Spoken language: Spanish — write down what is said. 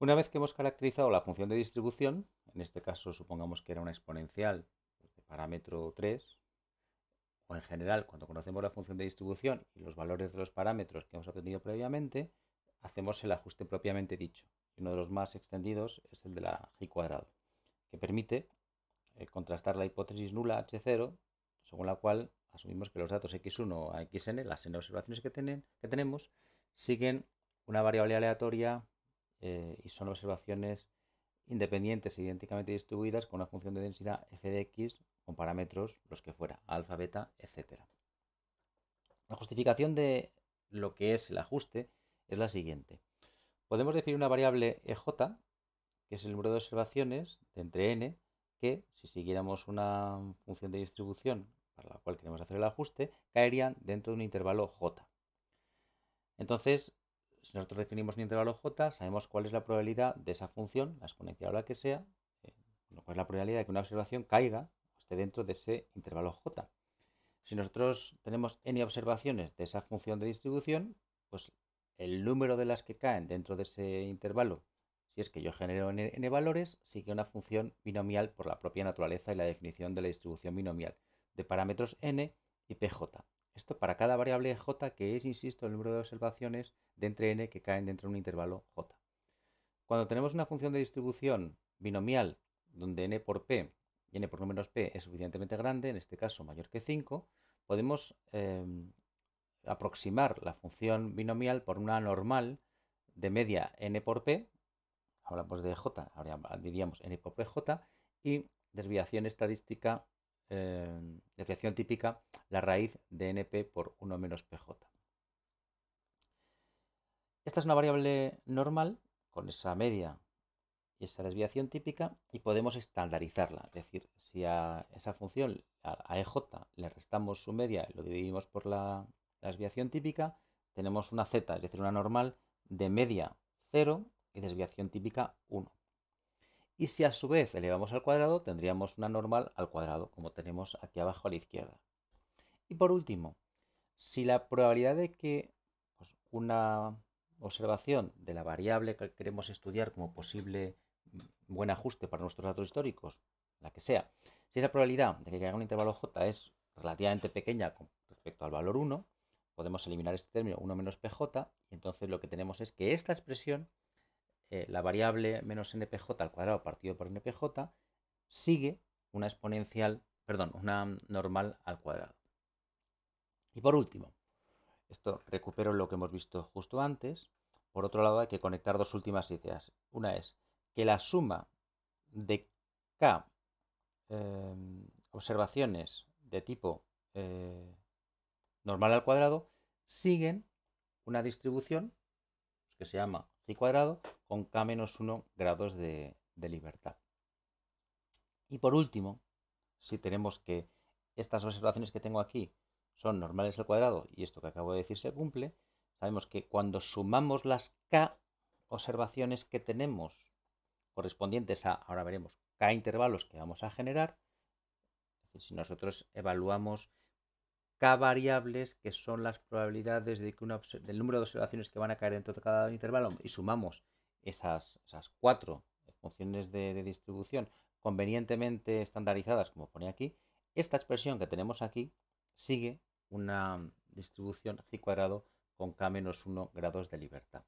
Una vez que hemos caracterizado la función de distribución, en este caso supongamos que era una exponencial pues, de parámetro 3, o en general cuando conocemos la función de distribución y los valores de los parámetros que hemos obtenido previamente, hacemos el ajuste propiamente dicho. Uno de los más extendidos es el de la g cuadrado, que permite eh, contrastar la hipótesis nula h0, según la cual asumimos que los datos x1 a xn, las n observaciones que, que tenemos, siguen una variable aleatoria eh, y son observaciones independientes e idénticamente distribuidas con una función de densidad f de x con parámetros, los que fuera, alfa, beta, etc. La justificación de lo que es el ajuste es la siguiente. Podemos definir una variable EJ, que es el número de observaciones de entre n, que si siguiéramos una función de distribución para la cual queremos hacer el ajuste, caerían dentro de un intervalo j. Entonces, si nosotros definimos un intervalo j, sabemos cuál es la probabilidad de esa función, la exponencial o la que sea, eh, cuál es la probabilidad de que una observación caiga esté dentro de ese intervalo j. Si nosotros tenemos n observaciones de esa función de distribución, pues el número de las que caen dentro de ese intervalo, si es que yo genero n valores, sigue una función binomial por la propia naturaleza y la definición de la distribución binomial de parámetros n y pj. Esto para cada variable j, que es, insisto, el número de observaciones de entre n que caen dentro de un intervalo j. Cuando tenemos una función de distribución binomial, donde n por p y n por números p es suficientemente grande, en este caso mayor que 5, podemos em, aproximar la función binomial por una normal de media n por p, hablamos de j, ahora diríamos n por pj, y desviación estadística em, Desviación típica, la raíz de np por 1 menos pj. Esta es una variable normal con esa media y esa desviación típica y podemos estandarizarla. Es decir, si a esa función, a EJ, le restamos su media y lo dividimos por la, desviación típica, tenemos una z, es decir, una normal de media 0 y desviación típica 1. Y si a su vez elevamos al cuadrado, tendríamos una normal al cuadrado, como tenemos aquí abajo a la izquierda. Y por último, si la probabilidad de que pues, una observación de la variable que queremos estudiar como posible buen ajuste para nuestros datos históricos, la que sea, si esa probabilidad de que caiga un intervalo j es relativamente pequeña con respecto al valor 1, podemos eliminar este término 1 menos pj y entonces lo que tenemos es que esta expresión eh, la variable menos npj al cuadrado partido por npj sigue una exponencial, perdón, una normal al cuadrado. Y por último, esto recupero lo que hemos visto justo antes. Por otro lado, hay que conectar dos últimas ideas. Una es que la suma de k eh, observaciones de tipo eh, normal al cuadrado siguen una distribución que se llama y cuadrado con K-1 grados de, libertad. Y por último, si tenemos que estas observaciones que tengo aquí son normales al cuadrado y esto que acabo de decir se cumple, sabemos que cuando sumamos las k observaciones que tenemos correspondientes a, ahora veremos, k intervalos que vamos a generar, si nosotros evaluamos k variables que son las probabilidades de que del número de observaciones que van a caer dentro de cada intervalo y sumamos esas, cuatro funciones de, de, distribución convenientemente estandarizadas, como pone aquí, esta expresión que tenemos aquí sigue una distribución g cuadrado con k menos 1 grados de libertad.